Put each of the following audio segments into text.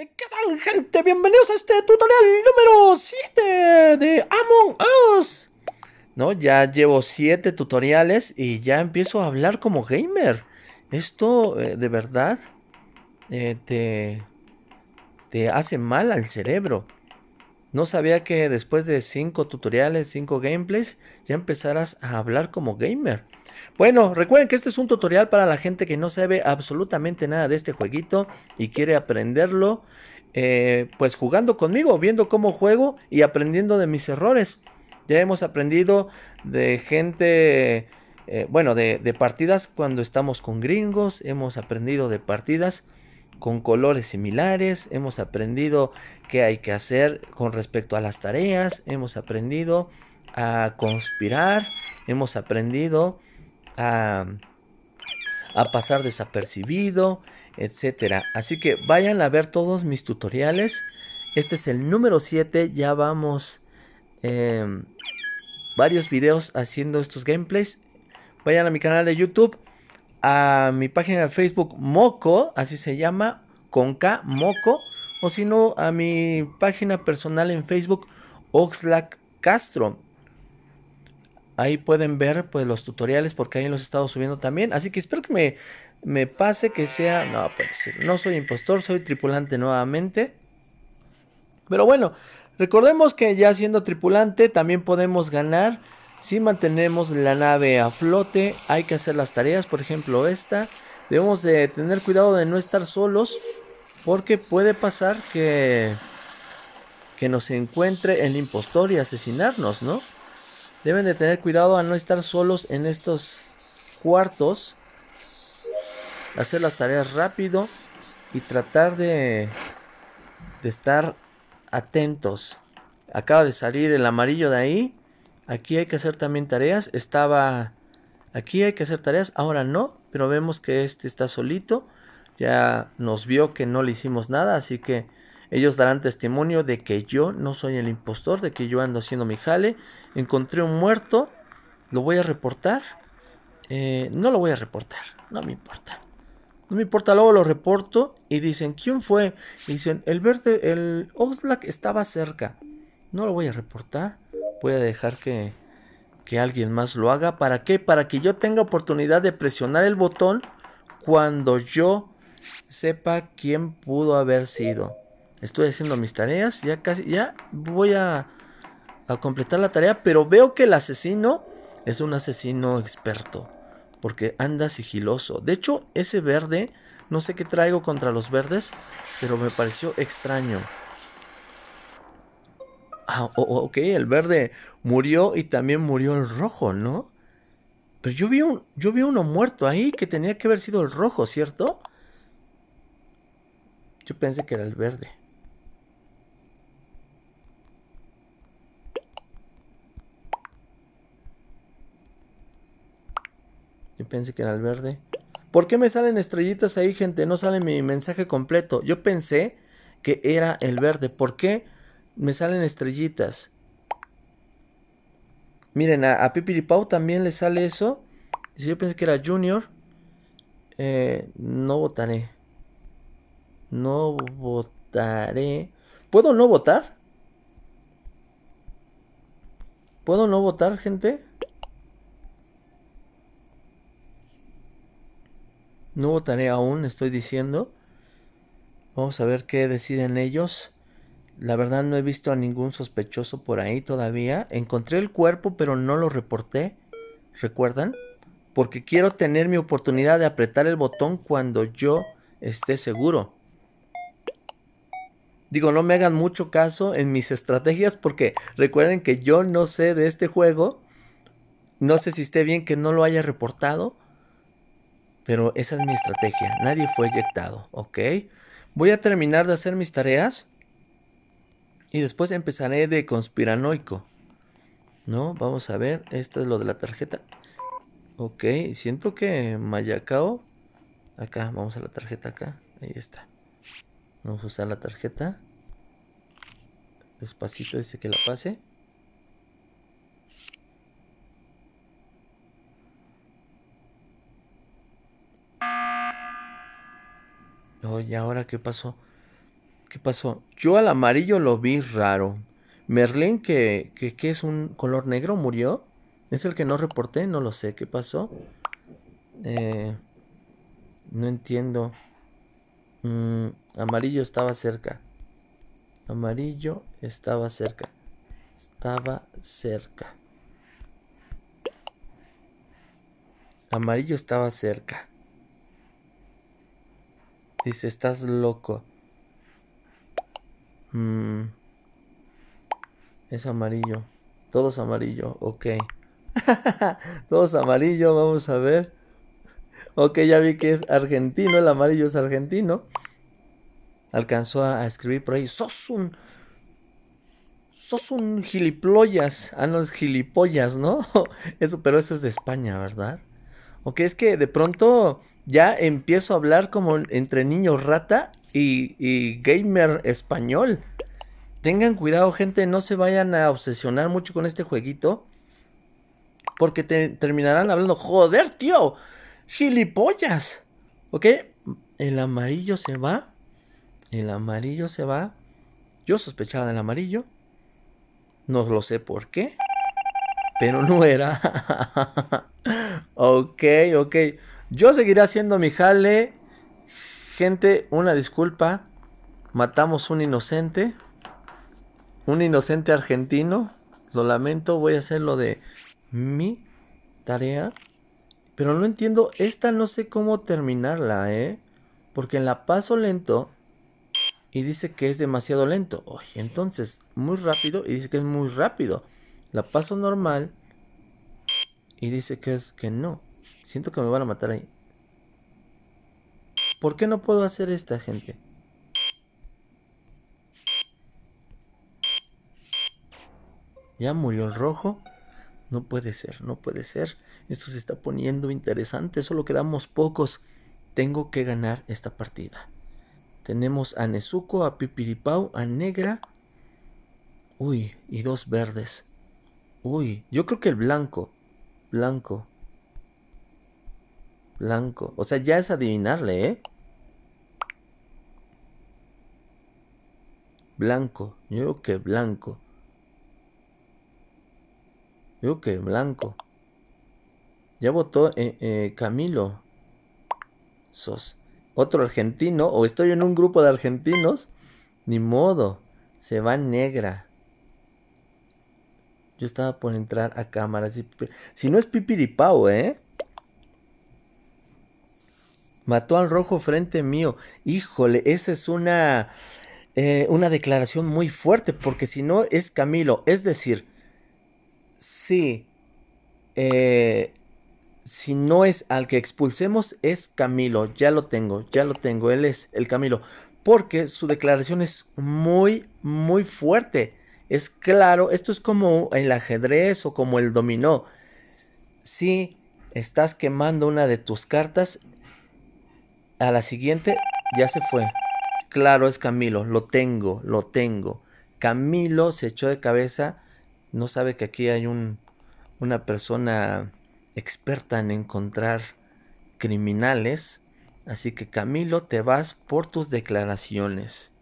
¿Qué tal gente? Bienvenidos a este tutorial número 7 de Among Us No, ya llevo 7 tutoriales y ya empiezo a hablar como gamer Esto eh, de verdad eh, te, te hace mal al cerebro No sabía que después de 5 tutoriales, 5 gameplays Ya empezarás a hablar como gamer bueno, recuerden que este es un tutorial para la gente que no sabe absolutamente nada de este jueguito y quiere aprenderlo, eh, pues jugando conmigo, viendo cómo juego y aprendiendo de mis errores. Ya hemos aprendido de gente, eh, bueno, de, de partidas cuando estamos con gringos, hemos aprendido de partidas con colores similares, hemos aprendido qué hay que hacer con respecto a las tareas, hemos aprendido a conspirar, hemos aprendido a, pasar desapercibido, etcétera. Así que vayan a ver todos mis tutoriales. Este es el número 7, ya vamos em, varios videos haciendo estos gameplays. Vayan a mi canal de YouTube, a mi página de Facebook Moco, así se llama, con K, Moco. O si no, a mi página personal en Facebook, Oxlack Castro. Ahí pueden ver pues los tutoriales porque ahí los he estado subiendo también. Así que espero que me, pase que sea... No, ser. no soy impostor, soy tripulante nuevamente. Pero bueno, recordemos que ya siendo tripulante también podemos ganar. Si mantenemos la nave a flote, hay que hacer las tareas, por ejemplo esta. Debemos de tener cuidado de no estar solos porque puede pasar que, que nos encuentre el impostor y asesinarnos, ¿no? Deben de tener cuidado a no estar solos en estos cuartos. Hacer las tareas rápido y tratar de, de estar atentos. Acaba de salir el amarillo de ahí. Aquí hay que hacer también tareas. Estaba... Aquí hay que hacer tareas. Ahora no. Pero vemos que este está solito. Ya nos vio que no le hicimos nada. Así que ellos darán testimonio de que yo no soy el impostor, de que yo ando haciendo mi jale. Encontré un muerto, lo voy a reportar. Eh, no lo voy a reportar, no me importa. No me importa, luego lo reporto y dicen, ¿quién fue? dicen, el verde, el Oxlack estaba cerca. No lo voy a reportar, voy a dejar que, que alguien más lo haga. ¿Para qué? Para que yo tenga oportunidad de presionar el botón cuando yo sepa quién pudo haber sido. Estoy haciendo mis tareas, ya casi, ya voy a, completar la tarea, pero veo que el asesino es un asesino experto, porque anda sigiloso. De hecho, ese verde, no sé qué traigo contra los verdes, pero me pareció extraño. Ah, ok, el verde murió y también murió el rojo, ¿no? Pero yo vi, un, yo vi uno muerto ahí que tenía que haber sido el rojo, ¿cierto? Yo pensé que era el verde. Yo pensé que era el verde. ¿Por qué me salen estrellitas ahí, gente? No sale mi mensaje completo. Yo pensé que era el verde. ¿Por qué me salen estrellitas? Miren, a, y Pipiripau también le sale eso. Si yo pensé que era Junior, eh, no votaré. No votaré. ¿Puedo no votar? ¿Puedo no votar, gente? No votaré aún, estoy diciendo. Vamos a ver qué deciden ellos. La verdad no he visto a ningún sospechoso por ahí todavía. Encontré el cuerpo, pero no lo reporté. ¿Recuerdan? Porque quiero tener mi oportunidad de apretar el botón cuando yo esté seguro. Digo, no me hagan mucho caso en mis estrategias porque recuerden que yo no sé de este juego. No sé si esté bien que no lo haya reportado. Pero esa es mi estrategia. Nadie fue eyectado, ¿ok? Voy a terminar de hacer mis tareas. Y después empezaré de conspiranoico. ¿No? Vamos a ver. Esto es lo de la tarjeta. Ok, siento que Mayacao. Acá, vamos a la tarjeta acá. Ahí está. Vamos a usar la tarjeta. Despacito dice que la pase. ¿y ahora qué pasó? ¿Qué pasó? Yo al amarillo lo vi raro. Merlín, que, que, es un color negro, murió. Es el que no reporté, no lo sé. ¿Qué pasó? Eh, no entiendo. Mm, amarillo estaba cerca. Amarillo estaba cerca. Estaba cerca. Amarillo estaba cerca. Dice, estás loco. Mm. Es amarillo. Todo es amarillo, ok. Todo es amarillo, vamos a ver. Ok, ya vi que es argentino, el amarillo es argentino. Alcanzó a, escribir por ahí, sos un... Sos un gilipollas. Ah, no, es gilipollas, ¿no? Eso, pero eso es de España, ¿verdad? Ok, es que de pronto ya empiezo a hablar como entre niño rata y, gamer español. Tengan cuidado, gente, no se vayan a obsesionar mucho con este jueguito. Porque terminarán hablando, joder, tío, gilipollas. ¿Ok? El amarillo se va. El amarillo se va. Yo sospechaba del amarillo. No lo sé por qué pero no era. ok, ok. Yo seguiré haciendo mi jale. Gente, una disculpa. Matamos un inocente. Un inocente argentino. Lo lamento, voy a hacer lo de mi tarea. Pero no entiendo, esta no sé cómo terminarla, ¿eh? Porque la paso lento y dice que es demasiado lento. Oye, entonces, muy rápido y dice que es muy rápido. La paso normal y dice que es que no. Siento que me van a matar ahí. ¿Por qué no puedo hacer esta, gente? Ya murió el rojo. No puede ser, no puede ser. Esto se está poniendo interesante. Solo quedamos pocos. Tengo que ganar esta partida. Tenemos a Nezuko, a Pipiripau, a Negra. Uy, y dos verdes. Uy, yo creo que el blanco. Blanco. Blanco. O sea, ya es adivinarle, ¿eh? Blanco. Yo que blanco. Yo creo que blanco. Ya votó eh, eh, Camilo. Sos otro argentino. O estoy en un grupo de argentinos. Ni modo. Se va negra. Yo estaba por entrar a cámaras. Y... Si no es pipiripao, ¿eh? Mató al rojo frente mío. Híjole, esa es una, eh, una declaración muy fuerte, porque si no es Camilo. Es decir, Sí. Eh, si no es al que expulsemos, es Camilo. Ya lo tengo, ya lo tengo. Él es el Camilo. Porque su declaración es muy, muy fuerte. Es claro, esto es como el ajedrez o como el dominó. Si estás quemando una de tus cartas, a la siguiente ya se fue. Claro, es Camilo, lo tengo, lo tengo. Camilo se echó de cabeza, no sabe que aquí hay un, una persona experta en encontrar criminales. Así que Camilo, te vas por tus declaraciones.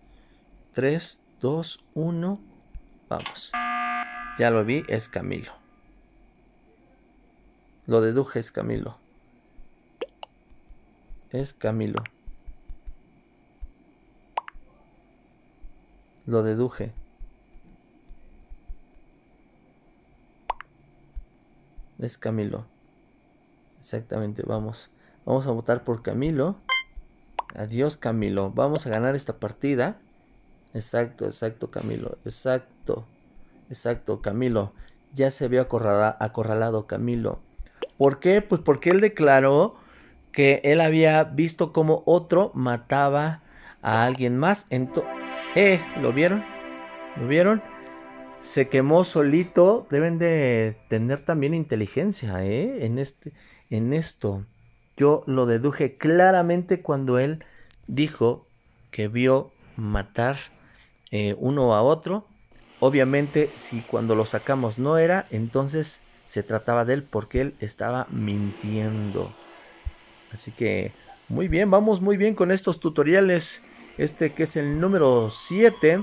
3, 2, 1. Vamos. Ya lo vi, es Camilo. Lo deduje, es Camilo. Es Camilo. Lo deduje. Es Camilo. Exactamente, vamos. Vamos a votar por Camilo. Adiós Camilo. Vamos a ganar esta partida. Exacto, exacto, Camilo. Exacto, exacto, Camilo. Ya se vio acorralado Camilo. ¿Por qué? Pues porque él declaró que él había visto como otro mataba a alguien más. Entonces, eh, ¿lo vieron? ¿Lo vieron? Se quemó solito. Deben de tener también inteligencia, ¿eh? En, este, en esto. Yo lo deduje claramente cuando él dijo que vio matar eh, uno a otro. Obviamente, si cuando lo sacamos no era, entonces se trataba de él porque él estaba mintiendo. Así que muy bien, vamos muy bien con estos tutoriales. Este que es el número 7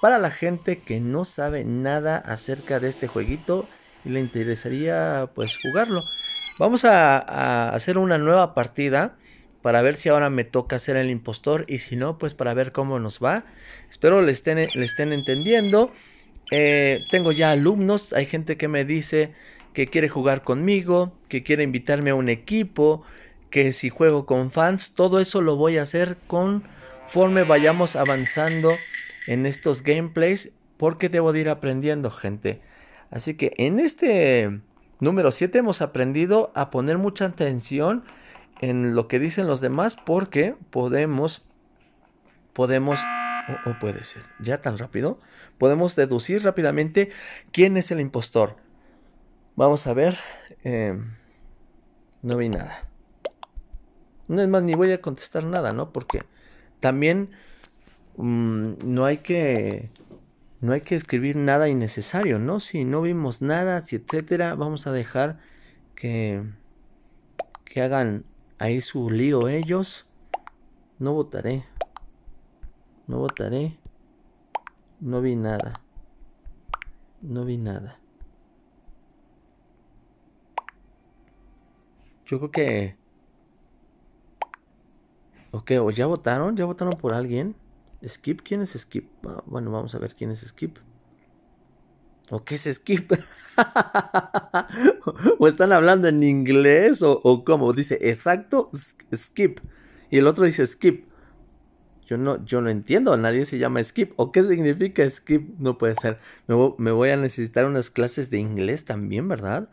para la gente que no sabe nada acerca de este jueguito y le interesaría pues jugarlo. Vamos a hacer una nueva partida para ver si ahora me toca ser el impostor y si no, pues para ver cómo nos va. Espero le estén, estén entendiendo. Eh, tengo ya alumnos, hay gente que me dice que quiere jugar conmigo, que quiere invitarme a un equipo, que si juego con fans, todo eso lo voy a hacer conforme vayamos avanzando en estos gameplays porque debo de ir aprendiendo gente. Así que en este número 7 hemos aprendido a poner mucha atención en lo que dicen los demás porque podemos, podemos, o, puede ser, ya tan rápido, podemos deducir rápidamente quién es el impostor. Vamos a ver, eh, no vi nada. No es más, ni voy a contestar nada, ¿no? Porque también mm, no hay que no hay que escribir nada innecesario, ¿no? Si no vimos nada, si etcétera, vamos a dejar que, que hagan Ahí su lío ellos. ¿eh? No votaré. No votaré. No vi nada. No vi nada. Yo creo que... Ok, o ya votaron, ya votaron por alguien. Skip, ¿quién es Skip? Bueno, vamos a ver quién es Skip. ¿O qué es skip? ¿O están hablando en inglés? ¿O, cómo? Dice exacto skip. Y el otro dice skip. Yo no, yo no entiendo, nadie se llama skip. ¿O qué significa skip? No puede ser. me voy a necesitar unas clases de inglés también, ¿verdad?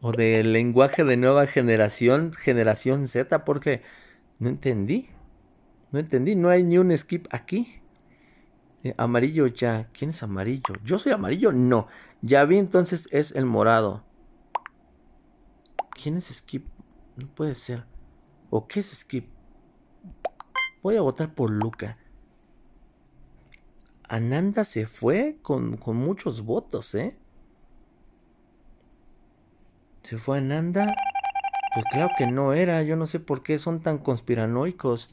O de lenguaje de nueva generación, generación Z, porque no entendí. No entendí, no hay ni un skip aquí. Eh, amarillo ya. ¿Quién es amarillo? ¿Yo soy amarillo? No. Ya vi entonces es el morado. ¿Quién es Skip? No puede ser. ¿O qué es Skip? Voy a votar por Luca. Ananda se fue con, con muchos votos, ¿eh? Se fue Ananda. Pues claro que no era. Yo no sé por qué son tan conspiranoicos.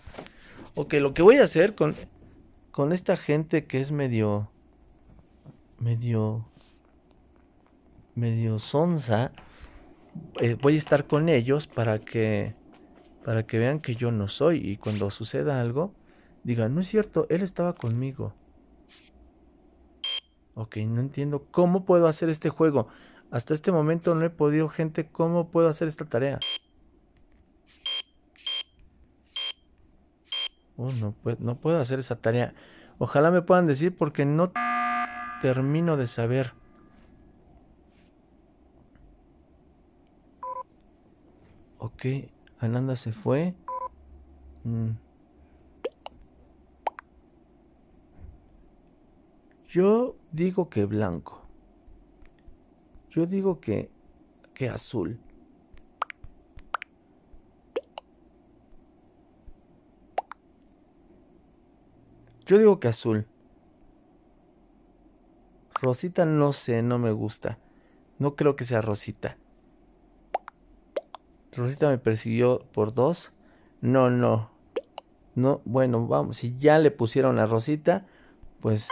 Ok, lo que voy a hacer con con esta gente que es medio, medio, medio sonza, eh, voy a estar con ellos para que, para que vean que yo no soy y cuando suceda algo, digan, no es cierto, él estaba conmigo. Ok, no entiendo cómo puedo hacer este juego. Hasta este momento no he podido, gente, cómo puedo hacer esta tarea. Oh, no, puedo, hacer esa tarea. Ojalá me puedan decir porque no termino de saber. Ok, Ananda se fue. Mm. Yo digo que blanco. Yo digo que, que azul. Yo digo que azul. Rosita no sé, no me gusta. No creo que sea Rosita. Rosita me persiguió por dos. No, no. No, bueno, vamos. Si ya le pusieron a Rosita, pues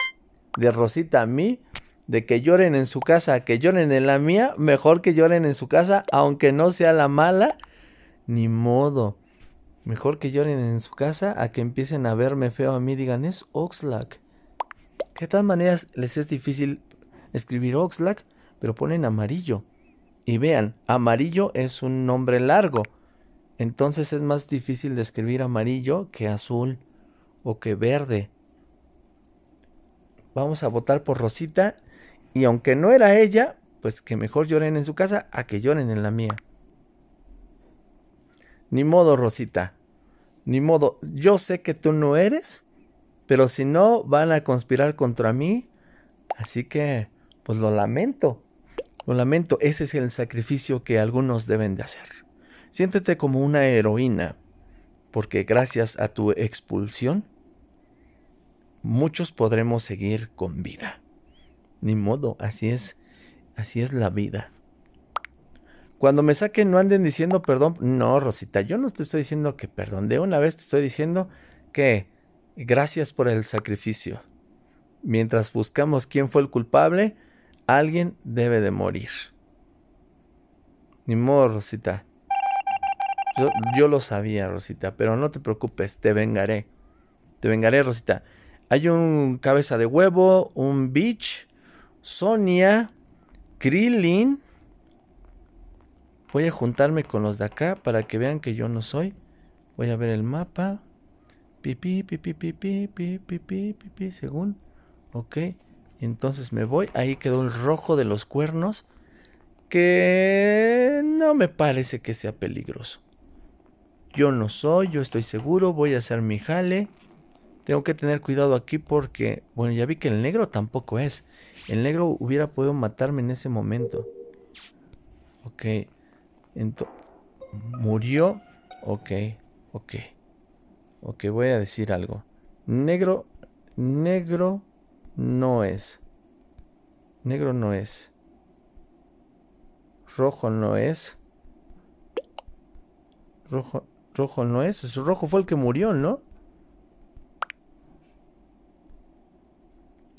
de Rosita a mí, de que lloren en su casa, que lloren en la mía, mejor que lloren en su casa, aunque no sea la mala, ni modo. Mejor que lloren en su casa a que empiecen a verme feo a mí y digan, es Oxlack. Que de todas maneras les es difícil escribir Oxlack, pero ponen amarillo. Y vean, amarillo es un nombre largo. Entonces es más difícil de escribir amarillo que azul o que verde. Vamos a votar por Rosita. Y aunque no era ella, pues que mejor lloren en su casa a que lloren en la mía. Ni modo, Rosita. Ni modo. Yo sé que tú no eres, pero si no, van a conspirar contra mí. Así que, pues lo lamento. Lo lamento, ese es el sacrificio que algunos deben de hacer. Siéntete como una heroína, porque gracias a tu expulsión, muchos podremos seguir con vida. Ni modo, así es, así es la vida. Cuando me saquen, no anden diciendo perdón. No, Rosita, yo no te estoy diciendo que perdón. De una vez te estoy diciendo que gracias por el sacrificio. Mientras buscamos quién fue el culpable, alguien debe de morir. Ni modo, Rosita. Yo, lo sabía, Rosita, pero no te preocupes, te vengaré. Te vengaré, Rosita. Hay un cabeza de huevo, un bitch, Sonia, Krillin, Voy a juntarme con los de acá para que vean que yo no soy. Voy a ver el mapa. Pipi, pipi, pipi, pipi, pipi, pipi, según. Ok. Entonces me voy. Ahí quedó el rojo de los cuernos. Que no me parece que sea peligroso. Yo no soy, yo estoy seguro. Voy a hacer mi jale. Tengo que tener cuidado aquí porque, bueno, ya vi que el negro tampoco es. El negro hubiera podido matarme en ese momento. Ok, Ento ¿Murió? Ok, ok. Ok, voy a decir algo. Negro, negro no es. Negro no es. Rojo no es. Rojo, rojo no es. es rojo fue el que murió, ¿no?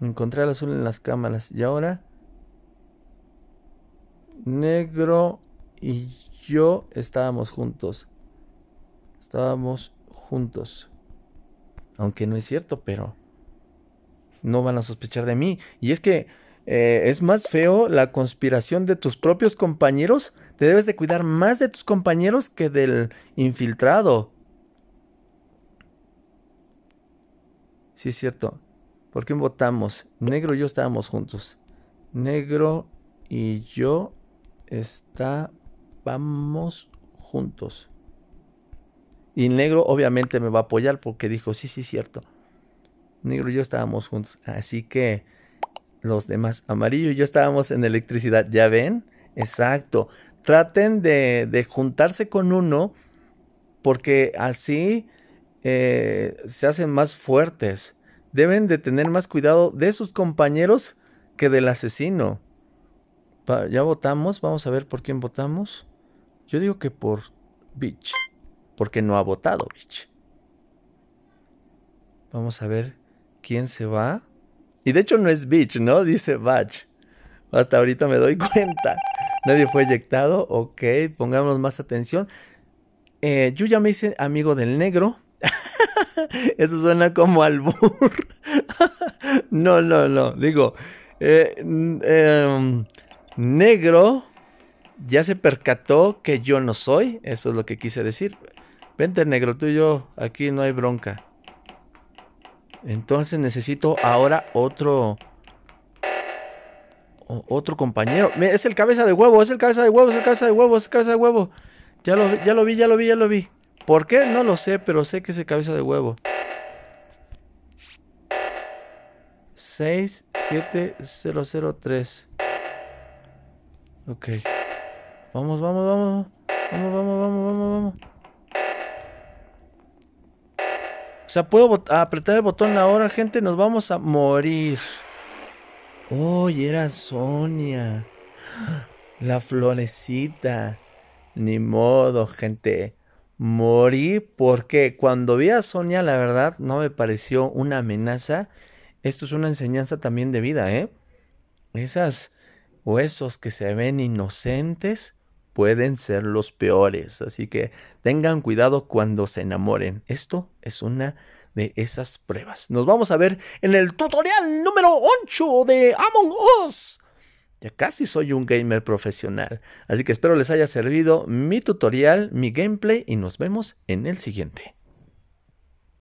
Encontré el azul en las cámaras. Y ahora. Negro y yo estábamos juntos. Estábamos juntos. Aunque no es cierto, pero no van a sospechar de mí. Y es que eh, es más feo la conspiración de tus propios compañeros. Te debes de cuidar más de tus compañeros que del infiltrado. Sí, es cierto. ¿Por qué votamos? Negro y yo estábamos juntos. Negro y yo está vamos juntos. Y negro obviamente me va a apoyar porque dijo, sí, sí, cierto. Negro y yo estábamos juntos. Así que los demás, amarillo y yo estábamos en electricidad. ¿Ya ven? Exacto. Traten de, juntarse con uno porque así eh, se hacen más fuertes. Deben de tener más cuidado de sus compañeros que del asesino. ya votamos. Vamos a ver por quién votamos. Yo digo que por bitch, porque no ha votado bitch. Vamos a ver quién se va. Y de hecho no es bitch, ¿no? Dice Batch. Hasta ahorita me doy cuenta. Nadie fue eyectado. Ok, pongamos más atención. Eh, yo ya me hice amigo del negro. Eso suena como albur. no, no, no. Digo, eh, em, negro ya se percató que yo no soy, eso es lo que quise decir. Vente negro, tú y yo, aquí no hay bronca. Entonces necesito ahora otro... Otro compañero. Es el cabeza de huevo, es el cabeza de huevo, es el cabeza de huevo, es el cabeza de huevo. Ya lo, ya lo vi, ya lo vi, ya lo vi. ¿Por qué? No lo sé, pero sé que es el cabeza de huevo. 67003. Ok. Vamos, vamos, vamos. Vamos, vamos, vamos, vamos, vamos. O sea, puedo apretar el botón ahora, gente. Nos vamos a morir. Oh, era Sonia. La florecita. Ni modo, gente. Morí porque cuando vi a Sonia, la verdad, no me pareció una amenaza. Esto es una enseñanza también de vida, ¿eh? Esas huesos que se ven inocentes pueden ser los peores. Así que tengan cuidado cuando se enamoren. Esto es una de esas pruebas. Nos vamos a ver en el tutorial número 8 de Among Us. Ya casi soy un gamer profesional. Así que espero les haya servido mi tutorial, mi gameplay y nos vemos en el siguiente.